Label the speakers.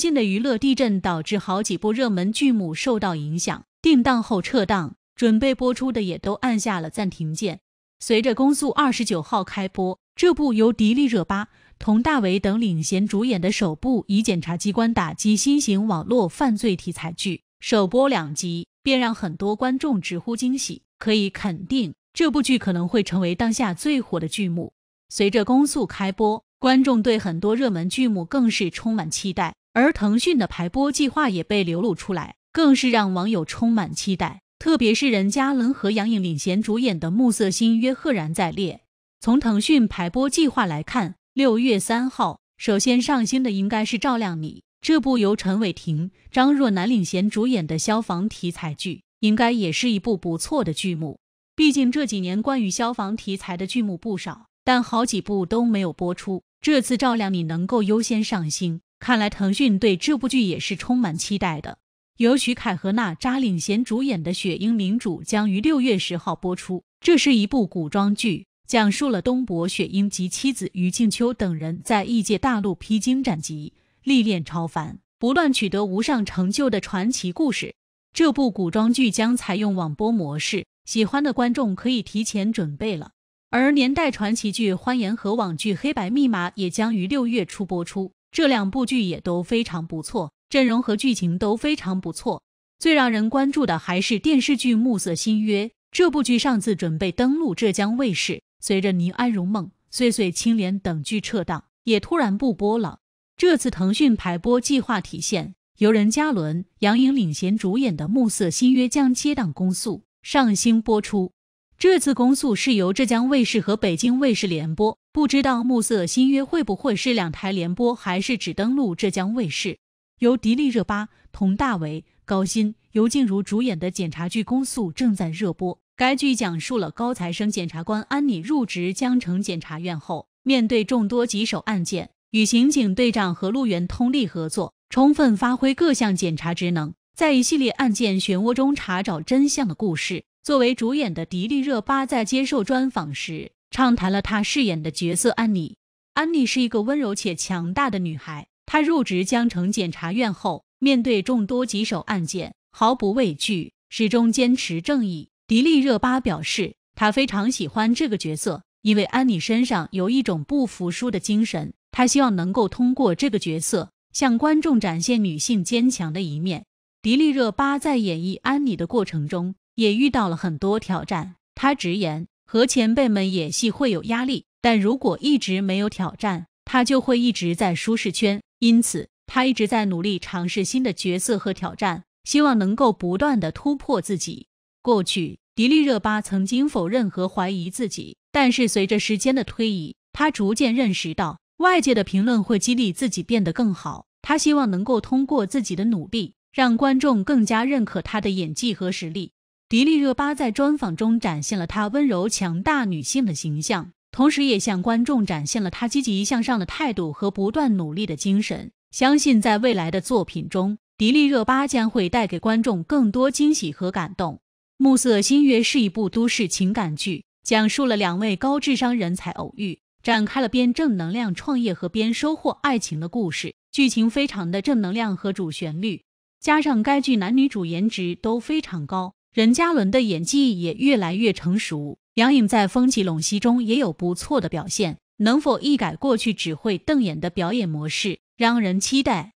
Speaker 1: 近的娱乐地震导致好几部热门剧目受到影响，定档后撤档，准备播出的也都按下了暂停键。随着《公诉二十九号》开播，这部由迪丽热巴、佟大为等领衔主演的首部以检察机关打击新型网络犯罪题材剧，首播两集便让很多观众直呼惊喜。可以肯定，这部剧可能会成为当下最火的剧目。随着《公诉》开播，观众对很多热门剧目更是充满期待。而腾讯的排播计划也被流露出来，更是让网友充满期待。特别是任嘉伦和杨颖领衔主演的《暮色星约》赫然在列。从腾讯排播计划来看，六月三号首先上星的应该是《照亮你》。这部由陈伟霆、张若楠领衔主演的消防题材剧，应该也是一部不错的剧目。毕竟这几年关于消防题材的剧目不少，但好几部都没有播出。这次《照亮你》能够优先上星。看来腾讯对这部剧也是充满期待的。由徐凯和娜扎领衔主演的《雪鹰领主》将于六月十号播出。这是一部古装剧，讲述了东伯雪鹰及妻子于静秋等人在异界大陆披荆斩棘、历练超凡，不断取得无上成就的传奇故事。这部古装剧将采用网播模式，喜欢的观众可以提前准备了。而年代传奇剧《欢颜》和网剧《黑白密码》也将于六月初播出。这两部剧也都非常不错，阵容和剧情都非常不错。最让人关注的还是电视剧《暮色新约》这部剧，上次准备登陆浙江卫视，随着《宁安如梦》《岁岁青莲》等剧撤档，也突然不播了。这次腾讯排播计划体现，由任嘉伦、杨颖领衔主演的《暮色新约》将接档《公诉》上星播出。这次公诉是由浙江卫视和北京卫视联播，不知道《暮色新约》会不会是两台联播，还是只登陆浙江卫视？由迪丽热巴、佟大为、高鑫、尤静茹主演的检察剧《公诉》正在热播。该剧讲述了高材生检察官安妮入职江城检察院后，面对众多棘手案件，与刑警队长何路源通力合作，充分发挥各项检察职能，在一系列案件漩涡中查找真相的故事。作为主演的迪丽热巴在接受专访时，畅谈了她饰演的角色安妮。安妮是一个温柔且强大的女孩。她入职江城检察院后，面对众多棘手案件，毫不畏惧，始终坚持正义。迪丽热巴表示，她非常喜欢这个角色，因为安妮身上有一种不服输的精神。她希望能够通过这个角色，向观众展现女性坚强的一面。迪丽热巴在演绎安妮的过程中。也遇到了很多挑战，他直言和前辈们演戏会有压力，但如果一直没有挑战，他就会一直在舒适圈。因此，他一直在努力尝试新的角色和挑战，希望能够不断的突破自己。过去，迪丽热巴曾经否认和怀疑自己，但是随着时间的推移，他逐渐认识到外界的评论会激励自己变得更好。他希望能够通过自己的努力，让观众更加认可他的演技和实力。迪丽热巴在专访中展现了她温柔强大女性的形象，同时也向观众展现了她积极向上的态度和不断努力的精神。相信在未来的作品中，迪丽热巴将会带给观众更多惊喜和感动。《暮色新月》是一部都市情感剧，讲述了两位高智商人才偶遇，展开了边正能量创业和边收获爱情的故事。剧情非常的正能量和主旋律，加上该剧男女主颜值都非常高。任嘉伦的演技也越来越成熟，杨颖在《风起陇西》中也有不错的表现，能否一改过去只会瞪眼的表演模式，让人期待。